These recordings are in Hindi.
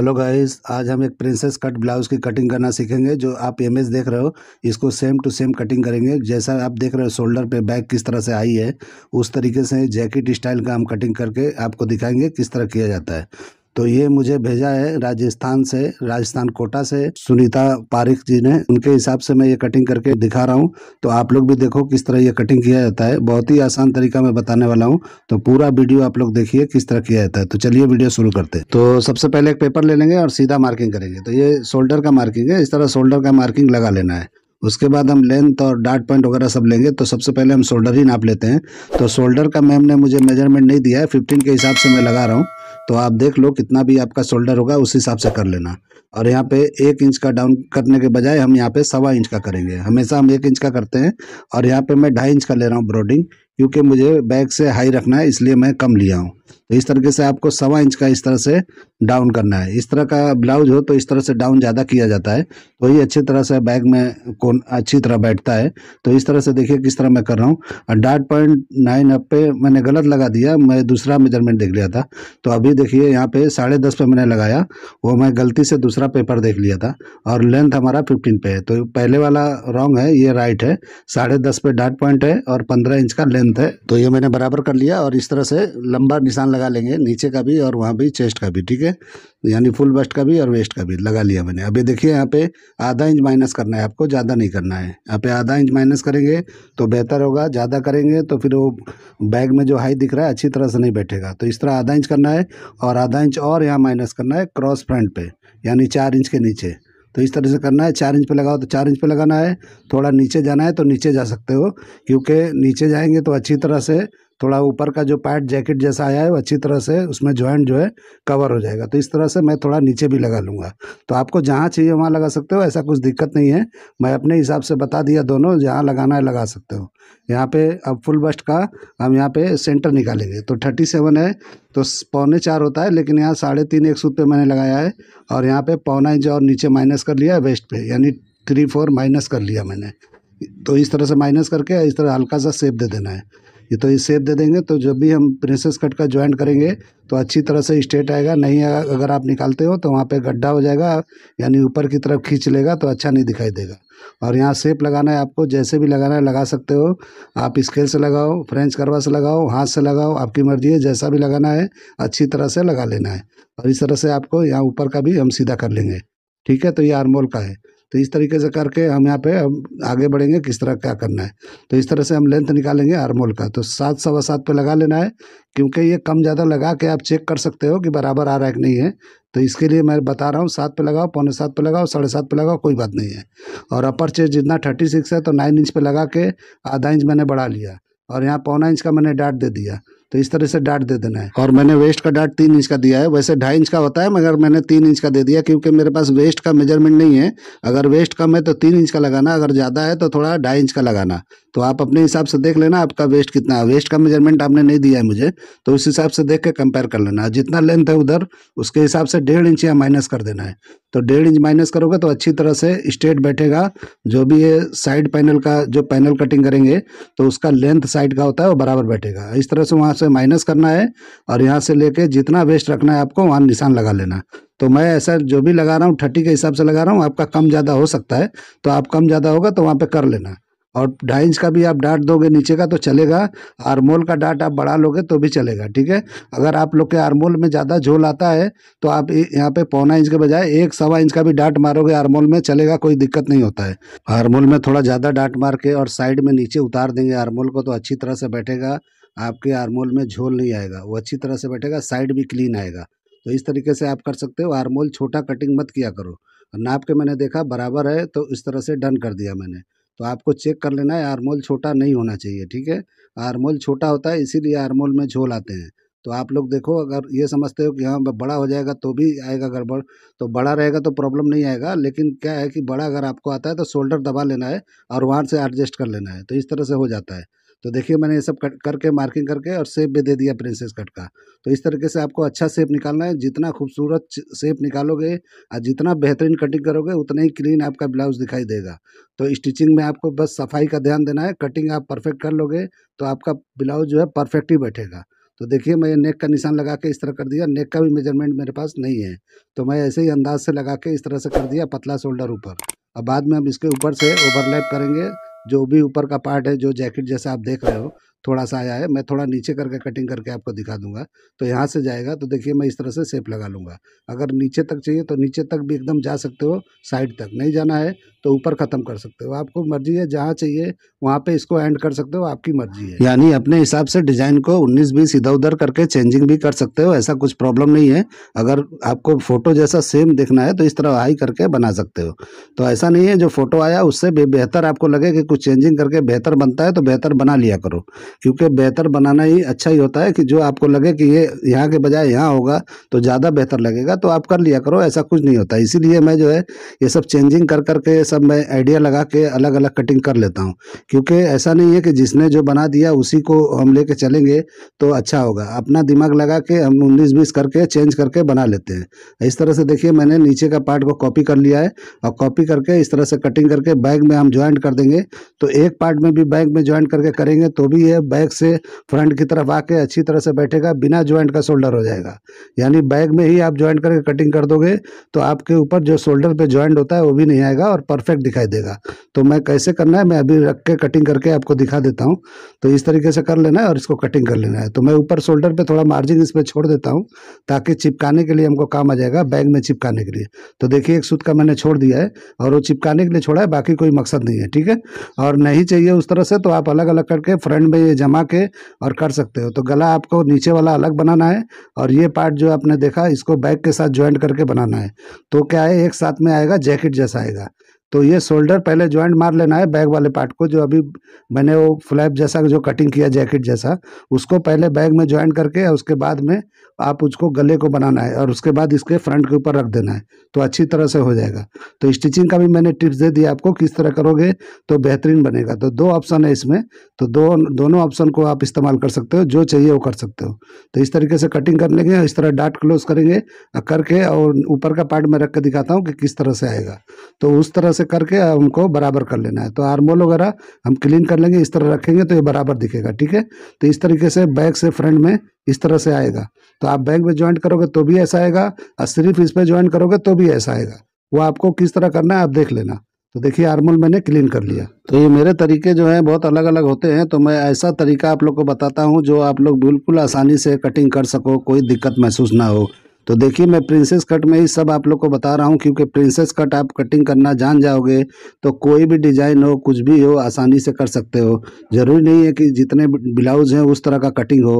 हेलो गाइस आज हम एक प्रिंसेस कट ब्लाउज़ की कटिंग करना सीखेंगे जो आप इमेज देख रहे हो इसको सेम टू सेम कटिंग करेंगे जैसा आप देख रहे हो शोल्डर पे बैक किस तरह से आई है उस तरीके से जैकेट स्टाइल का हम कटिंग करके आपको दिखाएंगे किस तरह किया जाता है तो ये मुझे भेजा है राजस्थान से राजस्थान कोटा से सुनीता पारिक जी ने उनके हिसाब से मैं ये कटिंग करके दिखा रहा हूँ तो आप लोग भी देखो किस तरह ये कटिंग किया जाता है बहुत ही आसान तरीका मैं बताने वाला हूँ तो पूरा वीडियो आप लोग देखिए किस तरह किया जाता है तो चलिए वीडियो शुरू करते हैं तो सबसे पहले एक पेपर ले लेंगे और सीधा मार्किंग करेंगे तो ये शोल्डर का मार्किंग है इस तरह शोल्डर का मार्किंग लगा लेना है उसके बाद हम लेंथ और डार्ट पॉइंट वगैरह सब लेंगे तो सबसे पहले हम शोल्डर ही नाप लेते हैं तो शोल्डर का मैम ने मुझे मेजरमेंट नहीं दिया है फिफ्टीन के हिसाब से मैं लगा रहा हूँ तो आप देख लो कितना भी आपका शोल्डर होगा उस हिसाब से कर लेना और यहाँ पे एक इंच का डाउन करने के बजाय हम यहाँ पे सवा इंच का करेंगे हमेशा हम एक इंच का करते हैं और यहाँ पे मैं ढाई इंच का ले रहा हूँ ब्रॉडिंग क्योंकि मुझे बैग से हाई रखना है इसलिए मैं कम लिया हूँ तो इस तरीके से आपको सवा इंच का इस तरह से डाउन करना है इस तरह का ब्लाउज हो तो इस तरह से डाउन ज़्यादा किया जाता है तो ये अच्छी तरह से बैग में कौन अच्छी तरह बैठता है तो इस तरह से देखिए किस तरह मैं कर रहा हूँ और डाट पॉइंट नाइन अप पे मैंने गलत लगा दिया मैं दूसरा मेजरमेंट देख लिया था तो अभी देखिए यहाँ पे साढ़े दस पे मैंने लगाया वो मैं गलती से दूसरा पेपर देख लिया था और लेंथ हमारा फिफ्टीन पे है तो पहले वाला रॉन्ग है ये राइट है साढ़े दस पे डाट पॉइंट है और पंद्रह इंच का लेंथ है तो ये मैंने बराबर कर लिया और इस तरह से लंबा निशान निशान लगा लेंगे नीचे का भी और वहाँ भी चेस्ट का भी ठीक है यानी फुल बस्ट का भी और वेस्ट का भी लगा लिया मैंने अभी देखिए यहाँ पे आधा इंच माइनस करना है आपको ज़्यादा नहीं करना है यहाँ पे आधा इंच माइनस करेंगे तो बेहतर होगा ज़्यादा करेंगे तो फिर वो बैग में जो हाई दिख रहा है अच्छी तरह से नहीं बैठेगा तो इस तरह आधा इंच करना है और आधा इंच और यहाँ माइनस करना है क्रॉस फ्रंट पर यानी चार इंच के नीचे तो इस तरह से करना है चार इंच पे लगाओ तो चार इंच पे लगाना है थोड़ा नीचे जाना है तो नीचे जा सकते हो क्योंकि नीचे जाएंगे तो अच्छी तरह से थोड़ा ऊपर का जो पैड जैकेट जैसा आया है वो अच्छी तरह से उसमें जॉइंट जो है कवर हो जाएगा तो इस तरह से मैं थोड़ा नीचे भी लगा लूँगा तो आपको जहाँ चाहिए वहाँ लगा सकते हो ऐसा कुछ दिक्कत नहीं है मैं अपने हिसाब से बता दिया दोनों जहाँ लगाना है लगा सकते हो यहाँ पे अब फुल बस्ट का हम यहाँ पे सेंटर निकालेंगे तो थर्टी सेवन है तो पौने चार होता है लेकिन यहाँ साढ़े तीन एक सूत पे मैंने लगाया है और यहाँ पे पौना इंच और नीचे माइनस कर लिया है वेस्ट पे यानी थ्री फोर माइनस कर लिया मैंने तो इस तरह से माइनस करके इस तरह हल्का सा सेप दे देना है ये तो ये सेप दे देंगे तो जब भी हम प्रिंसेस कट का ज्वाइंट करेंगे तो अच्छी तरह से स्ट्रेट आएगा नहीं अगर आप निकालते हो तो वहाँ पे गड्ढा हो जाएगा यानी ऊपर की तरफ खींच लेगा तो अच्छा नहीं दिखाई देगा और यहाँ सेप लगाना है आपको जैसे भी लगाना है लगा सकते हो आप स्केल से लगाओ फ्रेंच करवा से लगाओ हाथ से लगाओ आपकी मर्जी है जैसा भी लगाना है अच्छी तरह से लगा लेना है और इस तरह से आपको यहाँ ऊपर का भी हम सीधा कर लेंगे ठीक है तो ये आरमोल का है तो इस तरीके से करके हम यहाँ पे हम आगे बढ़ेंगे किस तरह क्या करना है तो इस तरह से हम लेंथ निकालेंगे आरमोल का तो सात सवा सात पे लगा लेना है क्योंकि ये कम ज़्यादा लगा के आप चेक कर सकते हो कि बराबर आ रहा है कि नहीं है तो इसके लिए मैं बता रहा हूँ सात पे लगाओ पौने सात पे लगाओ साढ़े सात पे लगाओ कोई बात नहीं है और अपर चेज जितना थर्टी सिक्स है तो नाइन इंच पर लगा के आधा इंच मैंने बढ़ा लिया और यहाँ पौना इंच का मैंने डाट दे दिया तो इस तरह से डाट दे देना है और मैंने वेस्ट का डाट तीन इंच का दिया है वैसे ढाई इंच का होता है मगर मैंने तीन इंच का दे दिया क्योंकि मेरे पास वेस्ट का मेजरमेंट नहीं है अगर वेस्ट कम है तो तीन इंच का लगाना अगर ज़्यादा है तो थोड़ा ढाई इंच का लगाना तो आप अपने हिसाब से देख लेना आपका वेस्ट कितना है वेस्ट का मेजरमेंट आपने नहीं दिया है मुझे तो उस हिसाब से देख के कंपेयर कर लेना जितना लेंथ है उधर उसके हिसाब से डेढ़ इंच या माइनस कर देना है तो डेढ़ इंच माइनस करोगे तो अच्छी तरह से स्ट्रेट बैठेगा जो भी ये साइड पैनल का जो पैनल कटिंग करेंगे तो उसका लेंथ साइड का होता है वो बराबर बैठेगा इस तरह से वहाँ से माइनस करना है और यहाँ से लेके जितना वेस्ट रखना है आपको वहाँ निशान लगा लेना तो मैं ऐसा जो भी लगा रहा हूँ थर्टी के हिसाब से लगा रहा हूँ आपका कम ज़्यादा हो सकता है तो आप कम ज़्यादा होगा तो वहाँ पर कर लेना और ढाई इंच का भी आप डाट दोगे नीचे का तो चलेगा आरमोल का डाट आप बढ़ा लोगे तो भी चलेगा ठीक है अगर आप लोग के आरमोल में ज़्यादा झोल आता है तो आप यहाँ पे पौना इंच के बजाय एक सवा इंच का भी डाट मारोगे आरमोल में चलेगा कोई दिक्कत नहीं होता है आरमोल में थोड़ा ज़्यादा डाट मार के और साइड में नीचे उतार देंगे आरमोल को तो अच्छी तरह से बैठेगा आपके आरमोल में झोल नहीं आएगा वो अच्छी तरह से बैठेगा साइड भी क्लीन आएगा तो इस तरीके से आप कर सकते हो आरमोल छोटा कटिंग मत किया करो नाप के मैंने देखा बराबर है तो इस तरह से डन कर दिया मैंने तो आपको चेक कर लेना है आरमोल छोटा नहीं होना चाहिए ठीक है आरमोल छोटा होता है इसीलिए आरमोल में झोल आते हैं तो आप लोग देखो अगर ये समझते हो कि हाँ बड़ा हो जाएगा तो भी आएगा गड़बड़ तो बड़ा रहेगा तो प्रॉब्लम नहीं आएगा लेकिन क्या है कि बड़ा अगर आपको आता है तो शोल्डर दबा लेना है और वहाँ से एडजस्ट कर लेना है तो इस तरह से हो जाता है तो देखिए मैंने ये सब कट करके मार्किंग करके और सेप भी दे दिया प्रिंसेस कट का तो इस तरीके से आपको अच्छा सेप निकालना है जितना खूबसूरत सेप निकालोगे और जितना बेहतरीन कटिंग करोगे उतना ही क्लीन आपका ब्लाउज दिखाई देगा तो स्टिचिंग में आपको बस सफाई का ध्यान देना है कटिंग आप परफेक्ट कर लोगे तो आपका ब्लाउज जो है परफेक्ट ही बैठेगा तो देखिए मैं नेक का निशान लगा के इस तरह कर दिया नेक का भी मेजरमेंट मेरे पास नहीं है तो मैं ऐसे ही अंदाज से लगा के इस तरह से कर दिया पतला शोल्डर ऊपर अब बाद में हम इसके ऊपर से ओवरलैप करेंगे जो भी ऊपर का पार्ट है जो जैकेट जैसा आप देख रहे हो थोड़ा सा आया है मैं थोड़ा नीचे करके कटिंग करके आपको दिखा दूंगा तो यहाँ से जाएगा तो देखिए मैं इस तरह से सेप लगा लूँगा अगर नीचे तक चाहिए तो नीचे तक भी एकदम जा सकते हो साइड तक नहीं जाना है तो ऊपर ख़त्म कर सकते हो आपको मर्जी है जहाँ चाहिए वहाँ पे इसको एंड कर सकते हो आपकी मर्जी है यानी अपने हिसाब से डिज़ाइन को उन्नीस बीस इधर उधर करके चेंजिंग भी कर सकते हो ऐसा कुछ प्रॉब्लम नहीं है अगर आपको फ़ोटो जैसा सेम देखना है तो इस तरह हाई करके बना सकते हो तो ऐसा नहीं है जो फ़ोटो आया उससे बेहतर आपको लगे कि कुछ चेंजिंग करके बेहतर बनता है तो बेहतर बना लिया करो क्योंकि बेहतर बनाना ही अच्छा ही होता है कि जो आपको लगे कि ये यहाँ के बजाय यहाँ होगा तो ज़्यादा बेहतर लगेगा तो आप कर लिया करो ऐसा कुछ नहीं होता इसीलिए मैं जो है ये सब चेंजिंग कर कर के सब मैं आइडिया लगा के अलग अलग कटिंग कर लेता हूँ क्योंकि ऐसा नहीं है कि जिसने जो बना दिया उसी को हम ले चलेंगे तो अच्छा होगा अपना दिमाग लगा के हम उन्नीस बीस करके चेंज करके बना लेते हैं इस तरह से देखिए मैंने नीचे का पार्ट को कॉपी कर लिया है और कॉपी करके इस तरह से कटिंग करके बैग में हम ज्वाइंट कर देंगे तो एक पार्ट में भी बैग में ज्वाइंट करके करेंगे तो भी ये बैग बैक से फ्रंट की तरफ आके अच्छी तरह से बैठेगा बिना ज्वाइंट का शोल्डर हो जाएगा यानी बैग में ही आप ज्वाइंट करके कटिंग कर दोगे तो आपके ऊपर जो शोल्डर पे ज्वाइंट होता है वो भी नहीं आएगा और परफेक्ट दिखाई देगा तो मैं कैसे करना है मैं अभी रख के कटिंग करके आपको दिखा देता हूँ तो इस तरीके से कर लेना है और इसको कटिंग कर लेना है तो मैं ऊपर शोल्डर पर थोड़ा मार्जिन इस पर छोड़ देता हूँ ताकि चिपकाने के लिए हमको काम आ जाएगा बैग में चिपकाने के लिए तो देखिए एक सूत का मैंने छोड़ दिया है और वो चिपकाने के लिए छोड़ा है बाकी कोई मकसद नहीं है ठीक है और नहीं चाहिए उस तरह से तो आप अलग अलग करके फ्रंट में ये जमा के और कर सकते हो तो गला आपको नीचे वाला अलग बनाना है और ये पार्ट जो आपने देखा इसको बैग के साथ ज्वाइंट करके बनाना है तो क्या है एक साथ में आएगा जैकेट जैसा आएगा तो ये शोल्डर पहले ज्वाइंट मार लेना है बैग वाले पार्ट को जो अभी मैंने वो फ्लैप जैसा जो कटिंग किया जैकेट जैसा उसको पहले बैग में ज्वाइंट करके और उसके बाद में आप उसको गले को बनाना है और उसके बाद इसके फ्रंट के ऊपर रख देना है तो अच्छी तरह से हो जाएगा तो स्टिचिंग का भी मैंने टिप्स दे दिया आपको किस तरह करोगे तो बेहतरीन बनेगा तो दो ऑप्शन है इसमें तो दो दोनों ऑप्शन को आप इस्तेमाल कर सकते हो जो चाहिए वो कर सकते हो तो इस तरीके से कटिंग कर लेंगे और इस तरह डाट क्लोज करेंगे करके और ऊपर का पार्ट में रख कर दिखाता हूँ कि किस तरह से आएगा तो उस तरह से से करके उनको बराबर कर लेना है तो आर्मोल वगैरह हम क्लीन कर लेंगे इस तरह रखेंगे तो ये बराबर दिखेगा ठीक है तो इस तरीके से बैक से फ्रंट में इस तरह से आएगा तो आप बैक में ज्वाइंट करोगे तो भी ऐसा आएगा और सिर्फ इस पर ज्वाइन करोगे तो भी ऐसा आएगा वो आपको किस तरह करना है आप देख लेना तो देखिए आर्मोल मैंने क्लीन कर लिया तो ये मेरे तरीके जो हैं बहुत अलग अलग होते हैं तो मैं ऐसा तरीका आप लोग को बताता हूँ जो आप लोग बिल्कुल आसानी से कटिंग कर सको कोई दिक्कत महसूस ना हो तो देखिए मैं प्रिंसेस कट में ही सब आप लोग को बता रहा हूँ क्योंकि प्रिंसेस कट आप कटिंग करना जान जाओगे तो कोई भी डिज़ाइन हो कुछ भी हो आसानी से कर सकते हो ज़रूरी नहीं है कि जितने ब्लाउज हैं उस तरह का कटिंग हो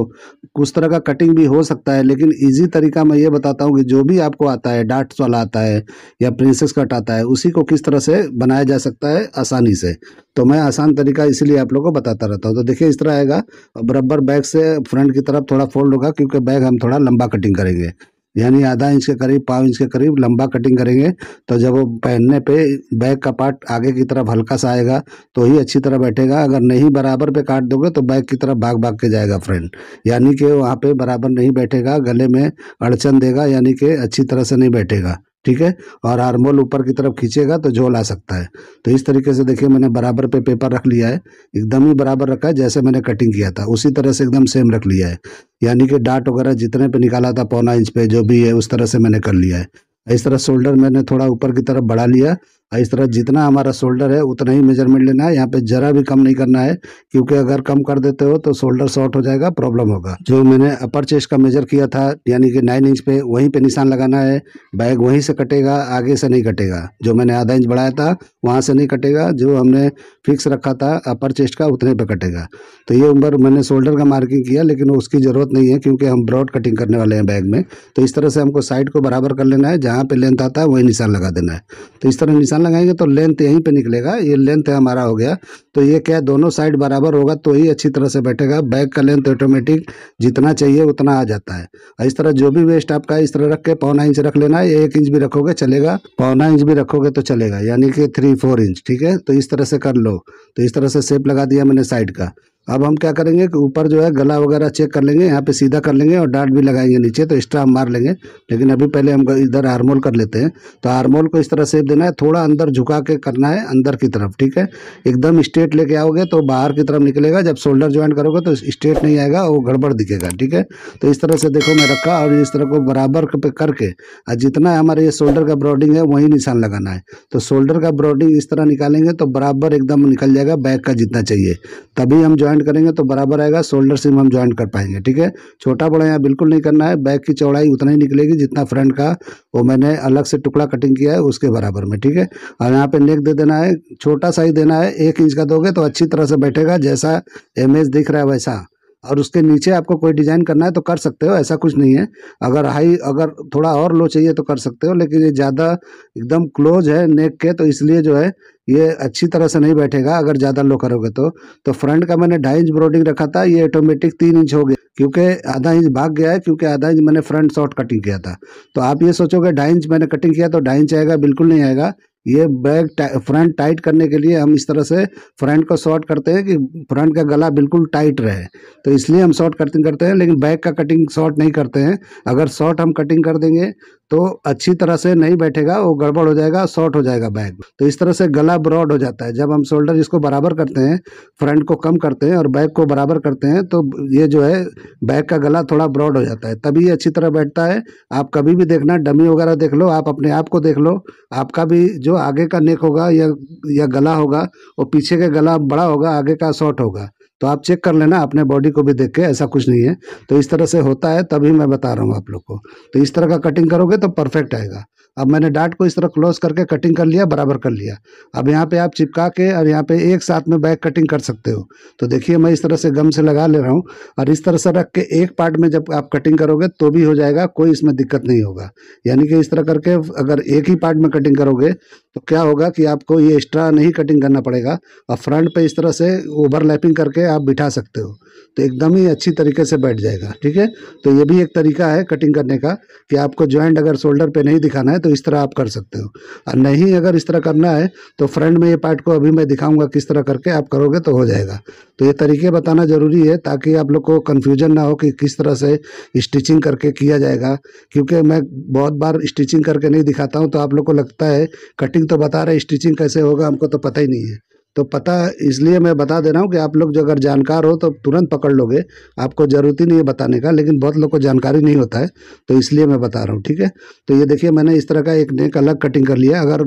उस तरह का कटिंग भी हो सकता है लेकिन ईजी तरीका मैं ये बताता हूँ कि जो भी आपको आता है डार्ट्स वाला आता है या प्रिंसेस कट आता है उसी को किस तरह से बनाया जा सकता है आसानी से तो मैं आसान तरीका इसीलिए आप लोग को बताता रहता हूँ तो देखिए इस तरह आएगा और बराबर से फ्रंट की तरफ थोड़ा फोल्ड होगा क्योंकि बैग हम थोड़ा लंबा कटिंग करेंगे यानी आधा इंच के करीब पाँव इंच के करीब लंबा कटिंग करेंगे तो जब वो पहनने पे बैग का पार्ट आगे की तरफ हल्का सा आएगा तो ही अच्छी तरह बैठेगा अगर नहीं बराबर पे काट दोगे तो बैग की तरफ भाग भाग के जाएगा फ्रेंड यानी कि वहाँ पे बराबर नहीं बैठेगा गले में अड़चन देगा यानी कि अच्छी तरह से नहीं बैठेगा ठीक है और हारमोल ऊपर की तरफ खींचेगा तो झोल आ सकता है तो इस तरीके से देखिए मैंने बराबर पे पेपर रख लिया है एकदम ही बराबर रखा है जैसे मैंने कटिंग किया था उसी तरह से एकदम सेम रख लिया है यानी कि डाट वगैरह जितने पे निकाला था पौना इंच पे जो भी है उस तरह से मैंने कर लिया है इस तरह शोल्डर मैंने थोड़ा ऊपर की तरफ बढ़ा लिया इस तरह जितना हमारा शोल्डर है उतना ही मेजरमेंट लेना है यहाँ पे जरा भी कम नहीं करना है क्योंकि अगर कम कर देते हो तो शोल्डर शॉर्ट हो जाएगा प्रॉब्लम होगा जो मैंने अपर चेस्ट का मेजर किया था यानी कि नाइन इंच पे वहीं पे निशान लगाना है बैग वहीं से कटेगा आगे से नहीं कटेगा जो मैंने आधा इंच बढ़ाया था वहाँ से नहीं कटेगा जो हमने फिक्स रखा था अपर चेस्ट का उतने पर कटेगा तो ये उम्र मैंने शोल्डर का मार्किंग किया लेकिन उसकी ज़रूरत नहीं है क्योंकि हम ब्रॉड कटिंग करने वाले हैं बैग में तो इस तरह से हमको साइड को बराबर कर लेना है जहाँ पर लेंथ आता है वहीं निशान लगा देना है तो इस तरह निशान निशान लगाएंगे तो लेंथ यहीं पे निकलेगा ये लेंथ हमारा हो गया तो ये क्या है दोनों साइड बराबर होगा तो ही अच्छी तरह से बैठेगा बैक का लेंथ ऑटोमेटिक जितना चाहिए उतना आ जाता है और इस तरह जो भी वेस्ट आपका इस तरह रख के पौना इंच रख लेना है एक इंच भी रखोगे चलेगा पौना इंच भी रखोगे तो चलेगा यानी कि थ्री फोर इंच ठीक है तो इस तरह से कर लो तो इस तरह से सेप लगा दिया मैंने साइड का अब हम क्या करेंगे कि ऊपर जो है गला वगैरह चेक कर लेंगे यहाँ पे सीधा कर लेंगे और डाट भी लगाएंगे नीचे तो एक्स्ट्रा हम मार लेंगे लेकिन अभी पहले हम इधर आरमोल कर लेते हैं तो आरमोल को इस तरह सेप देना है थोड़ा अंदर झुका के करना है अंदर की तरफ ठीक है एकदम स्ट्रेट लेके आओगे तो बाहर की तरफ निकलेगा जब शोल्डर ज्वाइन करोगे तो स्ट्रेट नहीं आएगा वो गड़बड़ दिखेगा ठीक है तो इस तरह से देखो मैं रखा और इस तरह को बराबर करके और जितना हमारे ये शोल्डर का ब्रॉडिंग है वही निशान लगाना है तो शोल्डर का ब्रॉडिंग इस तरह निकालेंगे तो बराबर एकदम निकल जाएगा बैक का जितना चाहिए तभी हम ज्वाइन ज्वाइंट करेंगे तो बराबर आएगा शोल्डर सिम हम ज्वाइंट कर पाएंगे ठीक है छोटा बड़ा यहाँ बिल्कुल नहीं करना है बैक की चौड़ाई उतना ही निकलेगी जितना फ्रंट का वो मैंने अलग से टुकड़ा कटिंग किया है उसके बराबर में ठीक है और यहाँ पे नेक दे देना है छोटा सा ही देना है एक इंच का दोगे तो अच्छी तरह से बैठेगा जैसा एम दिख रहा है वैसा और उसके नीचे आपको कोई डिज़ाइन करना है तो कर सकते हो ऐसा कुछ नहीं है अगर हाई अगर थोड़ा और लो चाहिए तो कर सकते हो लेकिन ये ज़्यादा एकदम क्लोज है नेक के तो इसलिए जो है ये अच्छी तरह से नहीं बैठेगा अगर ज़्यादा लो करोगे तो तो फ्रंट का मैंने ढाई इंच ब्रोडिंग रखा था ये ऑटोमेटिक तीन इंच हो गया क्योंकि आधा इंच भाग गया है क्योंकि आधा इंच मैंने फ्रंट शॉर्ट कटिंग किया था तो आप ये सोचोगे ढाई इंच मैंने कटिंग किया तो ढाई इंच आएगा बिल्कुल नहीं आएगा ये बैग टा, फ्रंट टाइट करने के लिए हम इस तरह से फ्रंट को शॉर्ट करते हैं कि फ्रंट का गला बिल्कुल टाइट रहे तो इसलिए हम शॉर्ट कटिंग करते हैं लेकिन बैग का कटिंग शॉर्ट नहीं करते हैं अगर शॉर्ट हम कटिंग कर देंगे तो अच्छी तरह से नहीं बैठेगा वो गड़बड़ हो जाएगा शॉर्ट हो जाएगा बैग तो इस तरह से गला ब्रॉड हो जाता है जब हम शोल्डर इसको बराबर करते हैं फ्रंट को कम करते हैं और बैक को बराबर करते हैं तो ये जो है बैग का गला थोड़ा ब्रॉड हो जाता है तभी ये अच्छी तरह बैठता है आप कभी भी देखना डमी वगैरह देख लो आप अपने आप को देख लो आपका भी जो आगे का नेक होगा या या गला होगा वो पीछे का गला बड़ा होगा आगे का शॉर्ट होगा तो आप चेक कर लेना अपने बॉडी को भी देख के ऐसा कुछ नहीं है तो इस तरह से होता है तभी मैं बता रहा हूँ आप लोग को तो इस तरह का कटिंग करोगे तो परफेक्ट आएगा अब मैंने डाट को इस तरह क्लोज करके कटिंग कर लिया बराबर कर लिया अब यहाँ पे आप चिपका के और यहाँ पे एक साथ में बैक कटिंग कर सकते हो तो देखिए मैं इस तरह से गम से लगा ले रहा हूँ और इस तरह से रख के एक पार्ट में जब आप कटिंग करोगे तो भी हो जाएगा कोई इसमें दिक्कत नहीं होगा यानी कि इस तरह करके अगर एक ही पार्ट में कटिंग करोगे तो क्या होगा कि आपको ये एक्स्ट्रा नहीं कटिंग करना पड़ेगा और फ्रंट पर इस तरह से ओवरलैपिंग करके आप बिठा सकते हो तो एकदम ही अच्छी तरीके से बैठ जाएगा ठीक है तो ये भी एक तरीका है कटिंग करने का कि आपको ज्वाइंट अगर शोल्डर पर नहीं दिखाना है तो इस तरह आप कर सकते हो और नहीं अगर इस तरह करना है तो फ्रंट में ये पार्ट को अभी मैं दिखाऊंगा किस तरह करके आप करोगे तो हो जाएगा तो ये तरीके बताना ज़रूरी है ताकि आप लोग को कन्फ्यूजन ना हो कि किस तरह से स्टिचिंग करके किया जाएगा क्योंकि मैं बहुत बार स्टिचिंग करके नहीं दिखाता हूँ तो आप लोग को लगता है कटिंग तो बता रहे स्टिचिंग कैसे होगा हमको तो पता ही नहीं है तो पता इसलिए मैं बता दे रहा हूँ कि आप लोग जो अगर जानकार हो तो तुरंत पकड़ लोगे आपको ज़रूरत ही नहीं है बताने का लेकिन बहुत लोग को जानकारी नहीं होता है तो इसलिए मैं बता रहा हूँ ठीक है तो ये देखिए मैंने इस तरह का एक नेक अलग कटिंग कर लिया अगर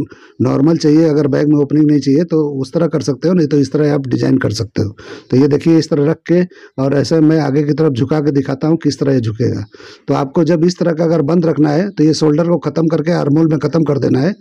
नॉर्मल चाहिए अगर बैग में ओपनिंग नहीं चाहिए तो उस तरह कर सकते हो नहीं तो इस तरह आप डिज़ाइन कर सकते हो तो ये देखिए इस तरह रख के और ऐसे मैं आगे की तरफ झुका के दिखाता हूँ किस तरह ये झुकेगा तो आपको जब इस तरह का अगर बंद रखना है तो ये शोल्डर को ख़त्म करके आरमोल में ख़त्म कर देना है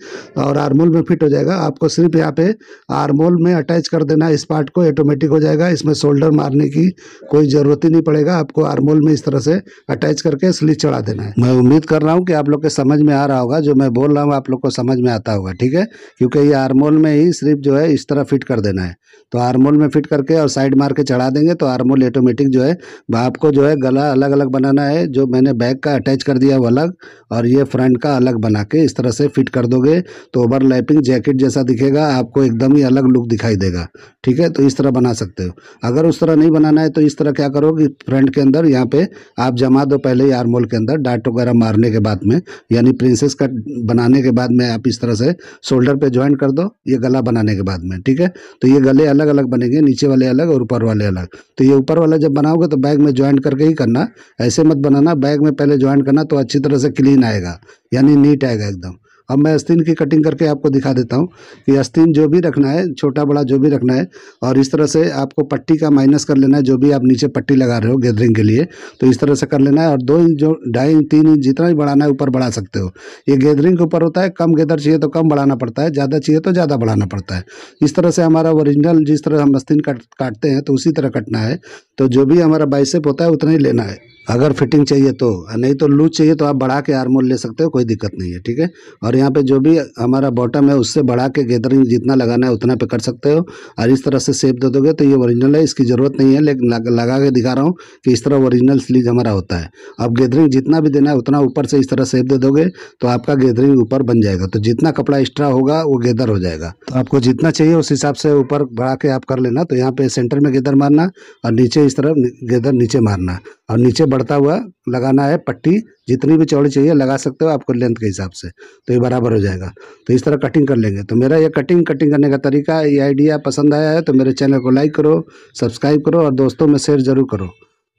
और आरमोल में फिट हो जाएगा आपको सिर्फ यहाँ पे आरमोल में में अटैच कर देना इस पार्ट को ऑटोमेटिक हो जाएगा इसमें शोल्डर मारने की कोई ज़रूरत ही नहीं पड़ेगा आपको आर्मोल में इस तरह से अटैच करके स्लीव चढ़ा देना है मैं उम्मीद कर रहा हूँ कि आप लोग के समझ में आ रहा होगा जो मैं बोल रहा हूँ आप लोग को समझ में आता होगा ठीक है क्योंकि ये आर्मोल में ही सिर्फ जो है इस तरह फिट कर देना है तो आर्मोल में फिट करके और साइड मार के चढ़ा देंगे तो आर्मोल ऑटोमेटिक जो है बाप को जो है गला अलग अलग बनाना है जो मैंने बैक का अटैच कर दिया वो अलग और ये फ्रंट का अलग बना के इस तरह से फिट कर दोगे तो ओवरलैपिंग जैकेट जैसा दिखेगा आपको एकदम ही अलग लुक दिखेगा दिखाई देगा ठीक है तो इस तरह बना सकते हो अगर उस तरह नहीं बनाना है तो इस तरह क्या करो कि फ्रंट के अंदर यहाँ पे आप जमा दो पहले ही आरमोल के अंदर डाट वगैरह मारने के बाद में यानी प्रिंसेस कट बनाने के बाद में आप इस तरह से शोल्डर पे ज्वाइन कर दो ये गला बनाने के बाद में ठीक है तो ये गले अलग अलग बनेंगे नीचे वाले अलग और ऊपर वाले अलग तो ये ऊपर वाला जब बनाओगे तो बैग में ज्वाइन करके ही करना ऐसे मत बनाना बैग में पहले ज्वाइन करना तो अच्छी तरह से क्लीन आएगा यानी नीट आएगा एकदम अब मैं आस्तीन की कटिंग करके आपको दिखा देता हूँ कि आस्तीन जो भी रखना है छोटा बड़ा जो भी रखना है और इस तरह से आपको पट्टी का माइनस कर लेना है जो भी आप नीचे पट्टी लगा रहे हो गैदरिंग के लिए तो इस तरह से कर लेना है और दो इंच जो ढाई इंच तीन इंच जितना भी बढ़ाना है ऊपर बढ़ा सकते हो ये गैदरिंग के ऊपर होता है कम गैदर चाहिए तो कम बढ़ाना पड़ता है ज़्यादा चाहिए तो ज़्यादा बढ़ाना पड़ता है इस तरह से हमारा ओरिजिनल जिस तरह हम अस्तीन काट काटते हैं तो उसी तरह कटना है तो जो भी हमारा बाइसेप होता है उतना ही लेना है अगर फिटिंग चाहिए तो नहीं तो लूज चाहिए तो आप बढ़ा के आर्मोल ले सकते हो कोई दिक्कत नहीं है ठीक है और यहाँ पे जो भी हमारा बॉटम है उससे बढ़ा के गैदरिंग जितना लगाना है उतना पे कर सकते हो और इस तरह से सेप दे दोगे तो ये ओरिजिनल है इसकी ज़रूरत नहीं है लेकिन लगा के दिखा रहा हूँ कि इस तरह ओरिजिनल स्लीज हमारा होता है अब गैदरिंग जितना भी देना है उतना ऊपर से इस तरह सेप दे दोगे तो आपका गैदरिंग ऊपर बन जाएगा तो जितना कपड़ा एक्स्ट्रा होगा वो गेदर हो जाएगा तो आपको जितना चाहिए उस हिसाब से ऊपर बढ़ा के आप कर लेना तो यहाँ पर सेंटर में गेदर मारना और नीचे इस तरफ गेदर नीचे मारना और नीचे बढ़ता हुआ लगाना है पट्टी जितनी भी चौड़ी चाहिए लगा सकते हो आपको लेंथ के हिसाब से तो ये बराबर हो जाएगा तो इस तरह कटिंग कर लेंगे तो मेरा ये कटिंग कटिंग करने का तरीका ये आइडिया पसंद आया है तो मेरे चैनल को लाइक करो सब्सक्राइब करो और दोस्तों में शेयर ज़रूर करो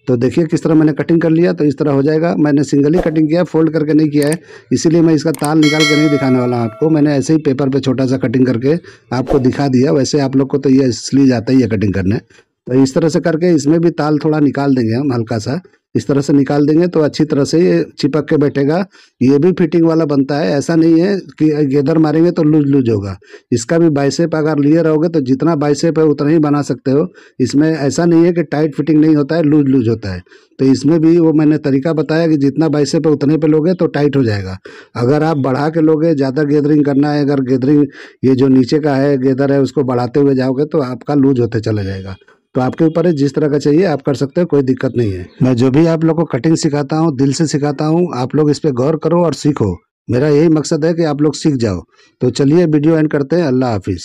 तो देखिए किस तरह मैंने कटिंग कर लिया तो इस तरह हो जाएगा मैंने सिंगल ही कटिंग किया फोल्ड करके नहीं किया है इसीलिए मैं इसका ताल निकाल के नहीं दिखाने वाला हूँ आपको मैंने ऐसे ही पेपर पर छोटा सा कटिंग करके आपको दिखा दिया वैसे आप लोग को तो ये इसलिए जाता ही है कटिंग करने तो इस तरह से करके इसमें भी ताल थोड़ा निकाल देंगे हम हल्का सा इस तरह से निकाल देंगे तो अच्छी तरह से ये चिपक के बैठेगा ये भी फिटिंग वाला बनता है ऐसा नहीं है कि गेदर मारेंगे तो लूज लूज होगा इसका भी बाइसेप अगर लिए रहोगे तो जितना बाइसेप है उतना ही बना सकते हो इसमें ऐसा नहीं है कि टाइट फिटिंग नहीं होता है लूज लूज होता है तो इसमें भी वो मैंने तरीका बताया कि जितना बाइसेप है उतने पे लोगे तो टाइट हो जाएगा अगर आप बढ़ा के लोगे ज़्यादा गेदरिंग करना है अगर गेदरिंग ये जो नीचे का है गेदर है उसको बढ़ाते हुए जाओगे तो आपका लूज होते चला जाएगा तो आपके ऊपर है जिस तरह का चाहिए आप कर सकते हो कोई दिक्कत नहीं है मैं जो भी आप लोग को कटिंग सिखाता हूँ दिल से सिखाता हूँ आप लोग इस पर गौर करो और सीखो मेरा यही मकसद है कि आप लोग सीख जाओ तो चलिए वीडियो एंड करते हैं अल्लाह हाफिज़